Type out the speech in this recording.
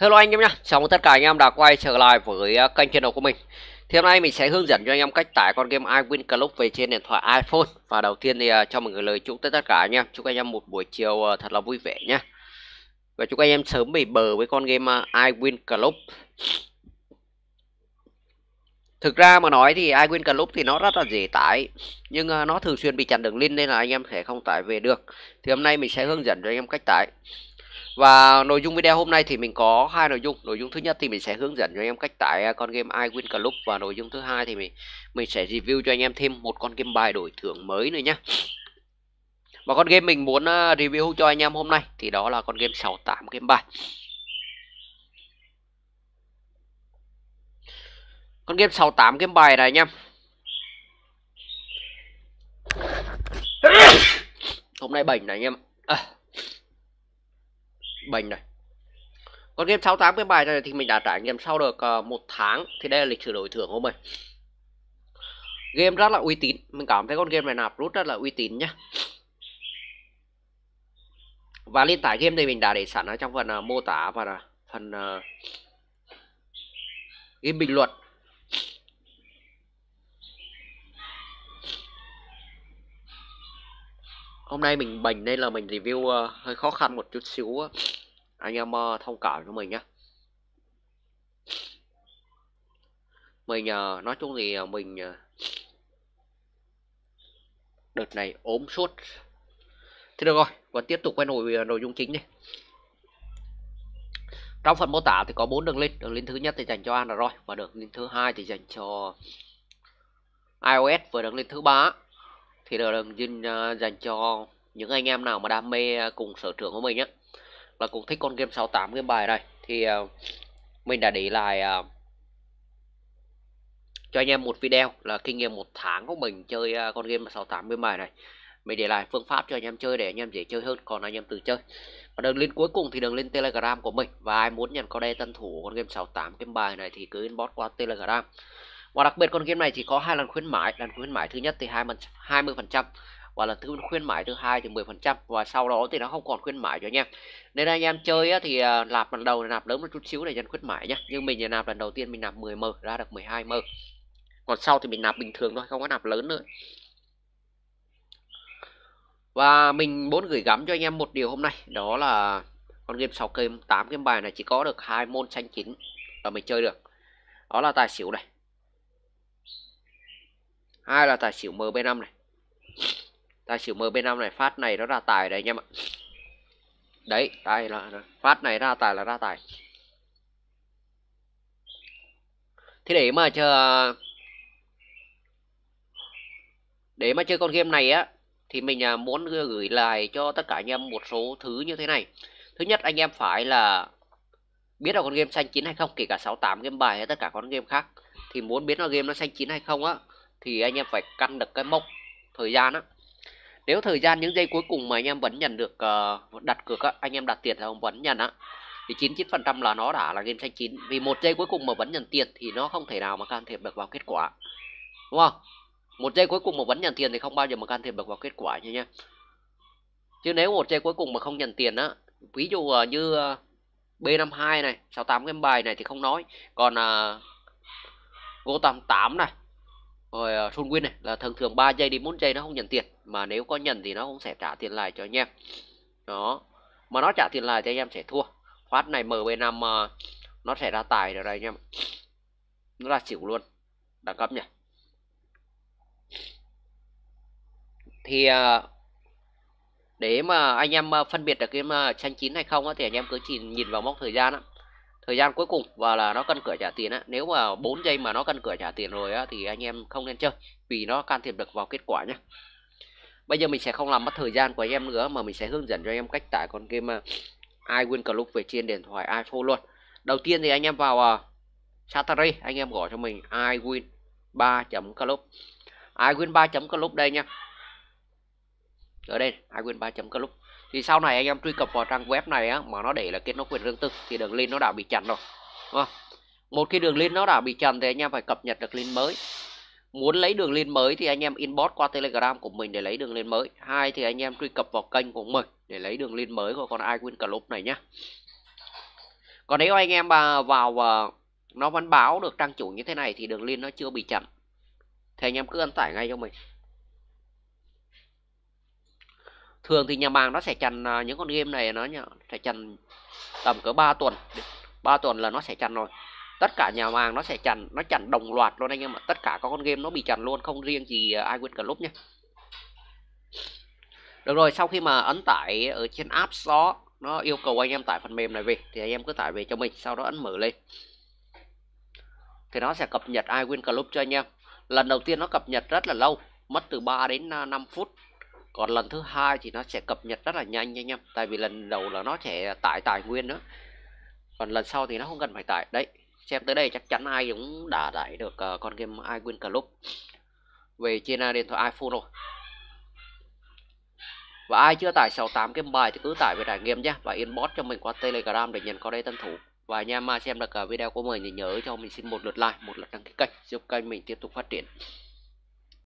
Hello anh em nhé, chào mừng tất cả anh em đã quay trở lại với à, kênh channel của mình Thì hôm nay mình sẽ hướng dẫn cho anh em cách tải con game iWin Club về trên điện thoại iPhone Và đầu tiên thì à, cho mọi người lời chúc tới tất cả anh em Chúc anh em một buổi chiều à, thật là vui vẻ nhé Và chúc anh em sớm bị bờ với con game iWin Club Thực ra mà nói thì iWin Club thì nó rất là dễ tải Nhưng nó thường xuyên bị chặn đường link nên là anh em sẽ không tải về được Thì hôm nay mình sẽ hướng dẫn cho anh em cách tải và nội dung video hôm nay thì mình có hai nội dung nội dung thứ nhất thì mình sẽ hướng dẫn cho anh em cách tải con game iwin Win Club và nội dung thứ hai thì mình mình sẽ review cho anh em thêm một con game bài đổi thưởng mới nữa nhé và con game mình muốn ờ, review cho anh em hôm nay thì đó là con game 68 game bài con game 68 game bài này anh em hôm nay bệnh này anh em à bình này còn game 68 cái bài này thì mình đã trải nghiệm sau được ờ, một tháng thì đây là lịch sử đổi thưởng của mình game rất là uy tín mình cảm thấy con game này nạp rút rất là uy tín nhé. và liên tải game thì mình đã để sẵn ở trong phần ờ, mô tả và ờ, phần game bình luận hôm nay mình bình nên là mình review uh, hơi khó khăn một chút xíu uh anh em ờ, thông cảm cho mình nhé mình ờ, nói chung thì ờ, mình đợt này ốm suốt thế được rồi và tiếp tục quay nổi nội dung chính đi trong phần mô tả thì có bốn đường link đường link thứ nhất thì dành cho android và đường link thứ hai thì dành cho ios và đường link thứ ba thì đường link dành cho những anh em nào mà đam mê cùng sở trường của mình nhé là cũng thích con game 68 game bài này thì uh, mình đã để lại uh, cho anh em một video là kinh nghiệm một tháng của mình chơi uh, con game 68 game bài này mình để lại phương pháp cho anh em chơi để anh em dễ chơi hơn còn anh em tự chơi và đường link cuối cùng thì đường lên telegram của mình và ai muốn nhận code đây tân thủ con game 68 game bài này thì cứ inbox qua telegram và đặc biệt con game này thì có hai lần khuyến mãi lần khuyến mãi thứ nhất thì hai mươi phần trăm và lần thứ khuyến mãi thứ hai thì 10% và sau đó thì nó không còn khuyến mãi cho anh em nên anh em chơi thì à, nạp lần đầu nạp lớn một chút xíu để dần khuyến mãi nhé nhưng mình nạp lần đầu tiên mình nạp 10 m ra được 12 m còn sau thì mình nạp bình thường thôi không có nạp lớn nữa và mình muốn gửi gắm cho anh em một điều hôm nay đó là con game 6 game 8 game bài này chỉ có được hai môn xanh chín là mình chơi được đó là tài xỉu này hai là tài xỉu mb5 này ta chịu mb năm này phát này nó ra tài đấy anh em ạ đấy tài là phát này ra tài là ra tài thế để mà chờ để mà chơi con game này á thì mình à, muốn gửi lại cho tất cả anh em một số thứ như thế này thứ nhất anh em phải là biết là con game xanh chín hay không kể cả 68 game bài hay tất cả con game khác thì muốn biết là game nó xanh chín hay không á thì anh em phải căn được cái mốc thời gian á nếu thời gian những giây cuối cùng mà anh em vẫn nhận được uh, đặt cược á, anh em đặt tiền là ông vẫn nhận á thì 99 là nó đã là game xanh chín vì một giây cuối cùng mà vẫn nhận tiền thì nó không thể nào mà can thiệp được vào kết quả đúng không một giây cuối cùng mà vẫn nhận tiền thì không bao giờ mà can thiệp được vào kết quả nha. nhá chứ nếu một giây cuối cùng mà không nhận tiền á ví dụ uh, như uh, ờ, B52 này 68 game bài này thì không nói còn uh, Go88 này rồi uh, à, Win này là thường thường 3 giây đến 4 giây nó không nhận tiền mà nếu có nhận thì nó cũng sẽ trả tiền lại cho anh em đó mà nó trả tiền lại thì anh em sẽ thua phát này MB5 uh, à, nó sẽ ra tài rồi đây anh em nó ra xỉu luôn đẳng cấp nhỉ thì uh, để mà anh em phân biệt được cái mà xanh chín hay không á, thì anh em cứ chỉ nhìn vào mốc thời gian á thời gian cuối cùng và là nó cân cửa trả tiền á nếu mà 4 giây mà nó cân cửa trả tiền rồi á thì anh em không nên chơi vì nó can thiệp được vào kết quả nhé bây giờ mình sẽ không làm mất thời gian của anh em nữa mà mình sẽ hướng dẫn cho anh em cách tải con game ai ờ, win club về trên điện thoại iphone luôn đầu tiên thì anh em vào uh, anh em gọi cho mình ai win 3.club iWin 3.club đây nhá Ở đây, iWin 3.club thì sau này anh em truy cập vào trang web này á, mà nó để là kết nối quyền riêng tư thì đường link nó đã bị chặn rồi à. một khi đường link nó đã bị chặn thì anh em phải cập nhật được link mới muốn lấy đường link mới thì anh em inbox qua telegram của mình để lấy đường link mới hai thì anh em truy cập vào kênh của mình để lấy đường link mới của con iwin club này nhá còn nếu anh em vào à, nó vẫn báo được trang chủ như thế này thì đường link nó chưa bị chặn thì anh em cứ ấn tải ngay cho mình thường thì nhà mạng nó sẽ chặn à, những con game này nó nhỉ, sẽ chặn tầm cỡ 3 tuần 3 tuần là nó sẽ chặn rồi tất cả nhà mạng nó sẽ chặn nó chặn đồng loạt luôn anh em ạ tất cả các con game nó bị chặn luôn không riêng gì ai quên cả lúc nhé được rồi sau khi mà ấn tải ở trên app store nó yêu cầu anh em tải phần mềm này về thì anh em cứ tải về cho mình sau đó ấn mở lên thì nó sẽ cập nhật iWin Club cho anh em lần đầu tiên nó cập nhật rất là lâu mất từ 3 đến 5 à, phút còn lần thứ hai thì nó sẽ cập nhật rất là nhanh nha anh em tại vì lần đầu là nó sẽ tải tài nguyên nữa còn lần sau thì nó không cần phải tải đấy xem tới đây chắc chắn ai cũng đã tải được uh, con game iWin Club về trên uh, điện thoại iPhone rồi và ai chưa tải 68 game bài thì cứ tải về trải nghiệm nhé và inbox cho mình qua Telegram để nhận có đây tân thủ và anh em ờ, xem được video của mình thì nhớ cho mình xin một lượt like một lượt đăng ký kênh giúp kênh mình tiếp tục phát triển